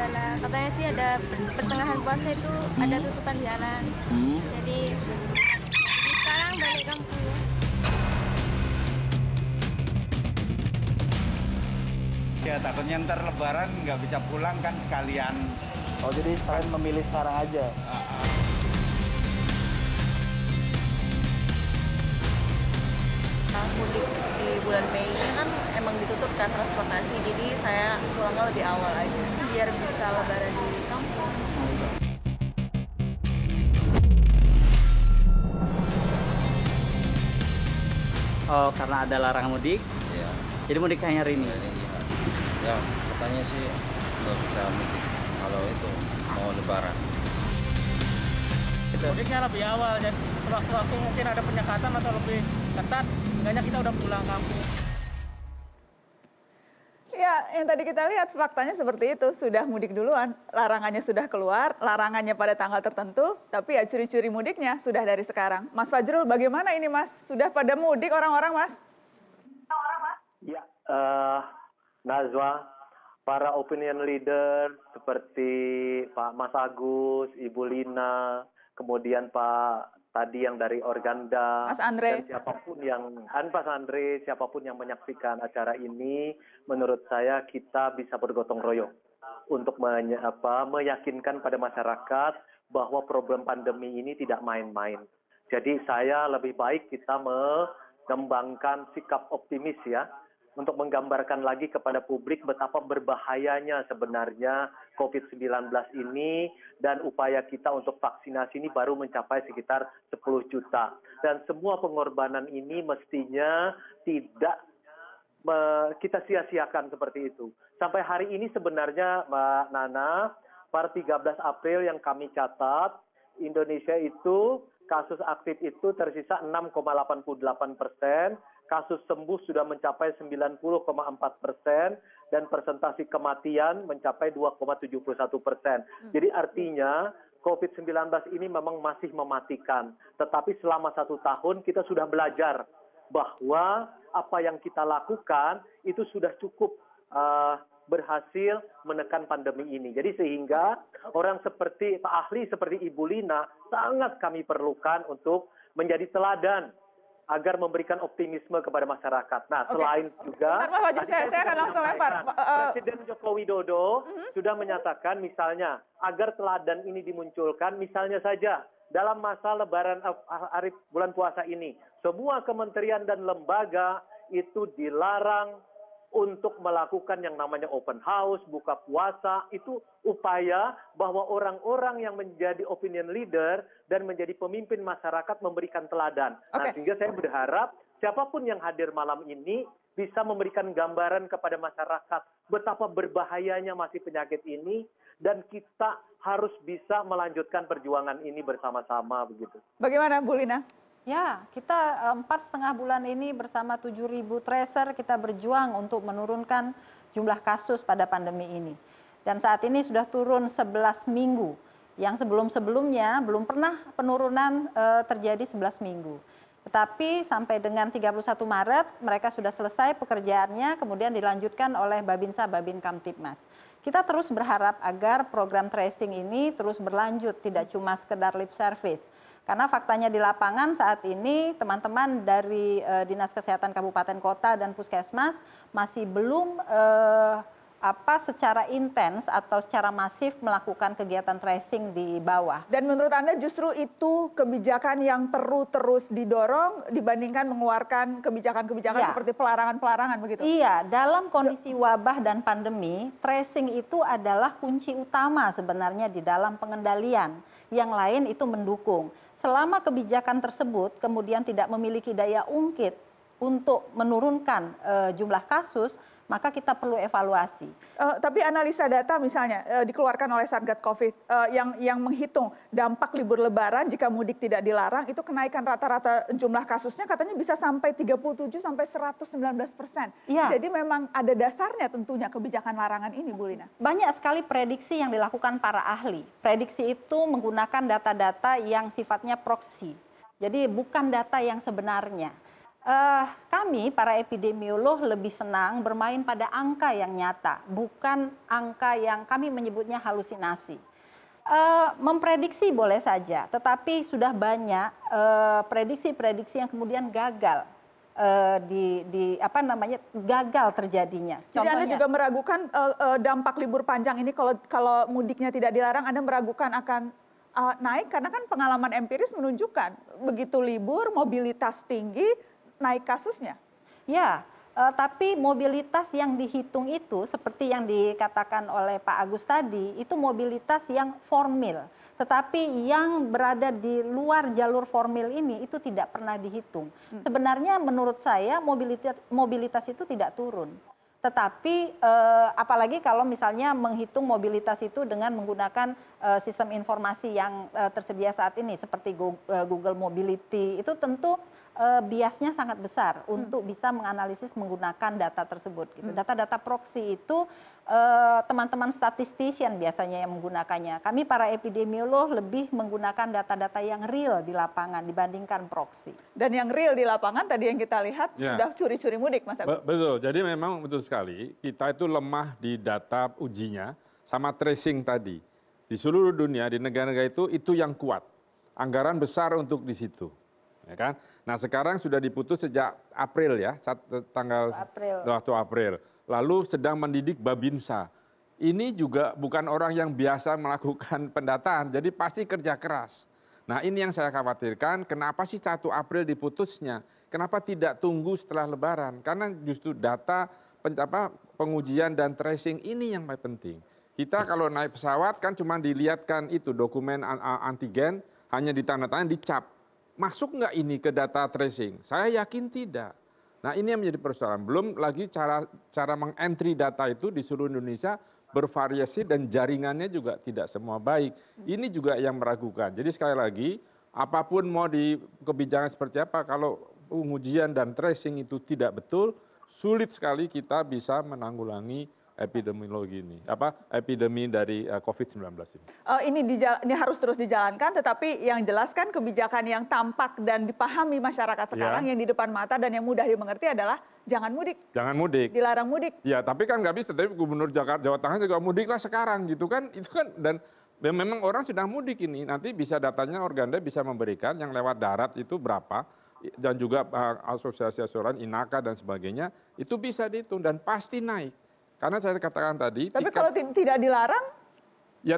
jalan katanya sih ada pertengahan puasa itu hmm. ada tutupan jalan hmm. jadi sekarang balik kampung ya takutnya ntar lebaran nggak bisa pulang kan sekalian oh jadi kalian memilih sekarang aja uh -uh. mudik di bulan Mei ini kan emang ditutup kan transportasi jadi saya pulangnya lebih awal aja biar bisa lebaran di kampung. Oh, karena ada larangan mudik. Iya. Jadi mudik hanya hari ini. Ya, ya. ya katanya sih nggak bisa mudik kalau itu mau lebaran. Gitu. Mudiknya lebih awal dan sewaktu-waktu mungkin ada penyekatan atau lebih ketat, makanya kita udah pulang kampung yang tadi kita lihat faktanya seperti itu. Sudah mudik duluan, larangannya sudah keluar, larangannya pada tanggal tertentu, tapi ya curi-curi mudiknya sudah dari sekarang. Mas Fajrul, bagaimana ini Mas? Sudah pada mudik orang-orang Mas? Ya, uh, Nazwa, para opinion leader seperti Pak Mas Agus, Ibu Lina, kemudian Pak tadi yang dari Organda Mas Andre. dan siapapun yang Anpas Andre, siapapun yang menyaksikan acara ini, menurut saya kita bisa bergotong royong untuk menye, apa, meyakinkan pada masyarakat bahwa problem pandemi ini tidak main-main. Jadi saya lebih baik kita mengembangkan sikap optimis ya untuk menggambarkan lagi kepada publik betapa berbahayanya sebenarnya COVID-19 ini dan upaya kita untuk vaksinasi ini baru mencapai sekitar 10 juta. Dan semua pengorbanan ini mestinya tidak kita sia-siakan seperti itu. Sampai hari ini sebenarnya Mbak Nana, per 13 April yang kami catat, Indonesia itu kasus aktif itu tersisa 6,88 persen kasus sembuh sudah mencapai 90,4 persen dan persentasi kematian mencapai 2,71 persen. Hmm. Jadi artinya COVID-19 ini memang masih mematikan. Tetapi selama satu tahun kita sudah belajar bahwa apa yang kita lakukan itu sudah cukup uh, berhasil menekan pandemi ini. Jadi sehingga orang seperti Pak Ahli, seperti Ibu Lina sangat kami perlukan untuk menjadi teladan agar memberikan optimisme kepada masyarakat. Nah, okay. selain juga Bentar, saya, saya akan langsung lempar. Eh, eh. Presiden Joko Widodo uh mhm. -huh. sudah menyatakan misalnya agar teladan ini dimunculkan misalnya saja dalam masa lebaran Arif bulan puasa ini semua kementerian dan lembaga itu dilarang untuk melakukan yang namanya open house, buka puasa, itu upaya bahwa orang-orang yang menjadi opinion leader dan menjadi pemimpin masyarakat memberikan teladan. Okay. Nah, sehingga saya berharap siapapun yang hadir malam ini bisa memberikan gambaran kepada masyarakat betapa berbahayanya masih penyakit ini dan kita harus bisa melanjutkan perjuangan ini bersama-sama begitu. Bagaimana Bu Lina? Ya, kita eh, empat setengah bulan ini bersama 7.000 tracer kita berjuang untuk menurunkan jumlah kasus pada pandemi ini. Dan saat ini sudah turun 11 minggu, yang sebelum-sebelumnya belum pernah penurunan e, terjadi 11 minggu. Tetapi sampai dengan 31 Maret mereka sudah selesai pekerjaannya, kemudian dilanjutkan oleh Babinsa Babin Kamtipmas. Kita terus berharap agar program tracing ini terus berlanjut, tidak cuma sekedar lip service karena faktanya di lapangan saat ini teman-teman dari eh, Dinas Kesehatan Kabupaten Kota dan Puskesmas masih belum eh, secara intens atau secara masif melakukan kegiatan tracing di bawah. Dan menurut Anda justru itu kebijakan yang perlu terus didorong dibandingkan mengeluarkan kebijakan-kebijakan ya. seperti pelarangan-pelarangan begitu? Iya, dalam kondisi wabah dan pandemi, tracing itu adalah kunci utama sebenarnya di dalam pengendalian. Yang lain itu mendukung selama kebijakan tersebut kemudian tidak memiliki daya ungkit untuk menurunkan eh, jumlah kasus maka kita perlu evaluasi. Uh, tapi analisa data misalnya uh, dikeluarkan oleh satgas Covid uh, yang yang menghitung dampak libur lebaran jika mudik tidak dilarang itu kenaikan rata-rata jumlah kasusnya katanya bisa sampai 37 sampai 119 persen. Ya. Jadi memang ada dasarnya tentunya kebijakan larangan ini Bu Lina. Banyak sekali prediksi yang dilakukan para ahli. Prediksi itu menggunakan data-data yang sifatnya proksi. Jadi bukan data yang sebenarnya. Uh, kami para epidemiolog lebih senang bermain pada angka yang nyata, bukan angka yang kami menyebutnya halusinasi. Uh, memprediksi boleh saja, tetapi sudah banyak eh, prediksi-prediksi uh, yang kemudian gagal uh, di, di apa namanya gagal terjadinya. Contohnya, Jadi Anda juga meragukan uh, uh, dampak libur panjang ini kalau kalau mudiknya tidak dilarang, Anda meragukan akan uh, naik karena kan pengalaman empiris menunjukkan begitu libur mobilitas tinggi naik kasusnya. Ya, uh, tapi mobilitas yang dihitung itu seperti yang dikatakan oleh Pak Agus tadi, itu mobilitas yang formil. Tetapi yang berada di luar jalur formil ini itu tidak pernah dihitung. Hmm. Sebenarnya menurut saya mobilitas mobilitas itu tidak turun. Tetapi eh, apalagi kalau misalnya menghitung mobilitas itu dengan menggunakan eh, sistem informasi yang eh, tersedia saat ini seperti Google, eh, Google Mobility itu tentu eh, biasnya sangat besar hmm. untuk bisa menganalisis menggunakan data tersebut. Gitu. Hmm. Data-data proxy itu eh, teman-teman statistician biasanya yang menggunakannya. Kami para epidemiolog lebih menggunakan data-data yang real di lapangan dibandingkan proxy. Dan yang real di lapangan tadi yang kita lihat ya. sudah curi-curi mudik, Mas Agus. betul. Jadi memang betul sekali kita itu lemah di data ujinya sama tracing tadi. Di seluruh dunia, di negara-negara itu, itu yang kuat. Anggaran besar untuk di situ Ya kan, nah sekarang sudah diputus sejak april ya eh, tanggal nah, waktu april lalu sedang mendidik babinsa ini juga bukan orang yang biasa melakukan pendataan jadi pasti kerja keras nah ini yang saya khawatirkan kenapa sih 1 april diputusnya kenapa tidak tunggu setelah lebaran karena justru data pengujian dan tracing ini yang paling penting kita kalau naik pesawat kan cuma dilihatkan itu dokumen antigen hanya ditandatangani dicap masuk nggak ini ke data tracing? Saya yakin tidak. Nah ini yang menjadi persoalan. Belum lagi cara cara mengentry data itu di seluruh Indonesia bervariasi dan jaringannya juga tidak semua baik. Ini juga yang meragukan. Jadi sekali lagi, apapun mau di kebijakan seperti apa, kalau pengujian dan tracing itu tidak betul, sulit sekali kita bisa menanggulangi epidemiologi ini, apa epidemi dari uh, eh, COVID-19 ini. Uh, ini, ini harus terus dijalankan, tetapi yang jelas kan kebijakan yang tampak dan dipahami masyarakat iya. sekarang ya. yang di depan mata dan yang mudah dimengerti adalah jangan mudik. Jangan mudik. Dilarang mudik. Ya, tapi kan nggak bisa. Tapi Gubernur Jakarta, Jawa Tengah juga mudiklah sekarang gitu kan. Itu kan dan Ya, memang orang sedang mudik ini, nanti bisa datanya Organda bisa memberikan yang lewat darat itu berapa, dan juga eh, asosiasi asuransi, INAKA dan sebagainya, itu bisa dihitung dan pasti naik. Karena saya katakan tadi. Tapi tiket, kalau tidak dilarang? Ya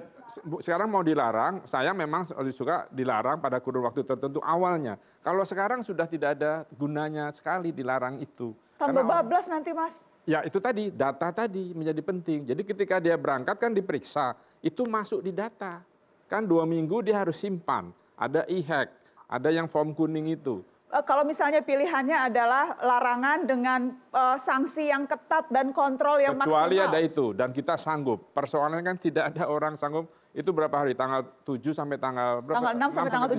sekarang mau dilarang, saya memang suka dilarang pada kurun waktu tertentu awalnya. Kalau sekarang sudah tidak ada gunanya sekali dilarang itu. Tambah bablas nanti mas. Ya itu tadi, data tadi menjadi penting. Jadi ketika dia berangkat kan diperiksa, itu masuk di data. Kan dua minggu dia harus simpan, ada e-hack, ada yang form kuning itu. Eh, kalau misalnya pilihannya adalah larangan dengan uh, sanksi yang ketat dan kontrol yang maksimal. Kecuali ada itu dan kita sanggup. Persoalannya kan tidak ada orang sanggup. Itu berapa hari? Tanggal 7 sampai tanggal berapa? Tanggal 6, 6 sampai tanggal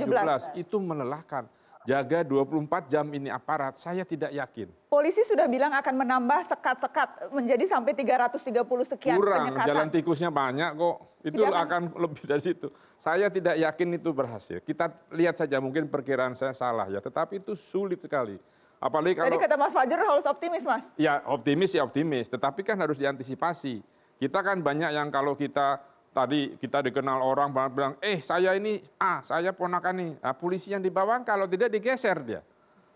17. 17. Itu melelahkan jaga 24 jam ini aparat, saya tidak yakin. Polisi sudah bilang akan menambah sekat-sekat menjadi sampai 330 sekian Kurang, penyekatan. jalan tikusnya banyak kok. Itu tidak akan lebih dari situ. Saya tidak yakin itu berhasil. Kita lihat saja mungkin perkiraan saya salah ya, tetapi itu sulit sekali. Apalagi kalau Tadi kata Mas Fajar harus optimis, Mas. Ya, optimis ya optimis, tetapi kan harus diantisipasi. Kita kan banyak yang kalau kita tadi kita dikenal orang banget bilang, eh saya ini, ah saya ponakan nih. Nah, polisi yang di kalau tidak digeser dia.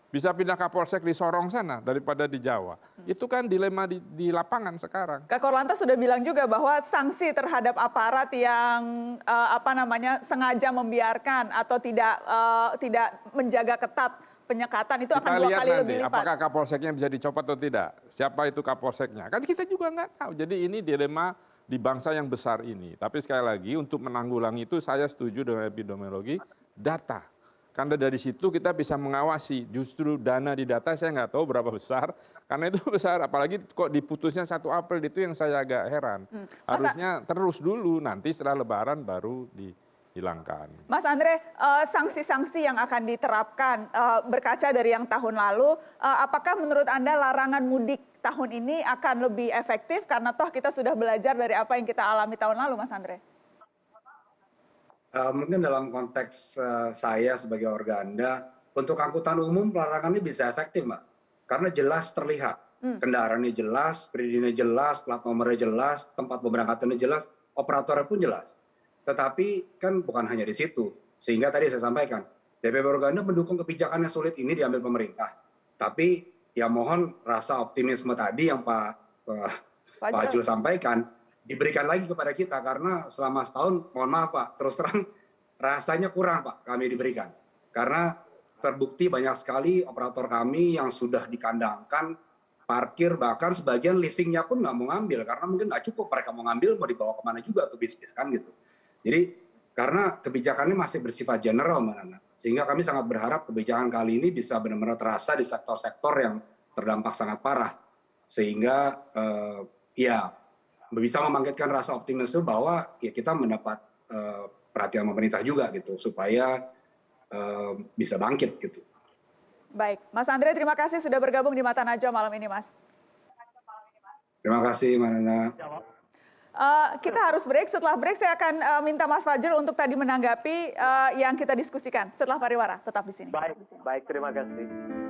Bisa pindah Kapolsek di Sorong sana daripada di Jawa. Hmm. Itu kan dilema di, di lapangan sekarang. Kak Korlantas sudah bilang juga bahwa sanksi terhadap aparat yang uh, apa namanya sengaja membiarkan atau tidak uh, tidak menjaga ketat penyekatan itu kita akan dua kali nanti, lebih lipat. Apakah Kapolseknya bisa dicopot atau tidak? Siapa itu Kapolseknya? Kan kita juga nggak tahu. Jadi ini dilema di bangsa yang besar ini. Tapi sekali lagi untuk menanggulangi itu saya setuju dengan epidemiologi data. Karena dari situ kita bisa mengawasi justru dana di data saya nggak tahu berapa besar. Karena itu besar, apalagi kok diputusnya satu April itu yang saya agak heran. Hmm. Harusnya terus dulu, nanti setelah lebaran baru di hilangkan. Mas Andre, eh, sanksi-sanksi yang akan diterapkan eh, berkaca dari yang tahun lalu, eh, apakah menurut Anda larangan mudik tahun ini akan lebih efektif karena toh kita sudah belajar dari apa yang kita alami tahun lalu, Mas Andre? Mungkin dalam konteks saya sebagai organda, untuk angkutan umum pelarangan ini bisa efektif, Mbak. Karena jelas terlihat. Hmm. Kendaraannya jelas, perizinnya jelas, plat nomornya jelas, tempat pemberangkatannya jelas, operatornya pun jelas tetapi kan bukan hanya di situ. Sehingga tadi saya sampaikan, DPP Organda mendukung kebijakan yang sulit ini diambil pemerintah. Tapi ya mohon rasa optimisme tadi yang Pak eh, Pak, Pak, Jul sampaikan diberikan lagi kepada kita karena selama setahun mohon maaf Pak terus terang rasanya kurang Pak kami diberikan karena terbukti banyak sekali operator kami yang sudah dikandangkan parkir bahkan sebagian leasingnya pun nggak mau ngambil karena mungkin nggak cukup mereka mau ngambil mau dibawa kemana juga tuh bis-bis kan gitu. Jadi karena kebijakan ini masih bersifat general, Mbak Nana. Sehingga kami sangat berharap kebijakan kali ini bisa benar-benar terasa di sektor-sektor yang terdampak sangat parah. Sehingga eh, ya bisa membangkitkan rasa optimisme bahwa ya kita mendapat eh, perhatian pemerintah juga gitu supaya eh, bisa bangkit gitu. Baik, Mas Andre terima kasih sudah bergabung di Mata Najwa malam ini, Mas. Terima kasih, Mbak Nana. Uh, kita harus break. Setelah break saya akan uh, minta Mas Fajar untuk tadi menanggapi uh, yang kita diskusikan. Setelah pariwara, tetap di sini. Baik, baik. Terima kasih.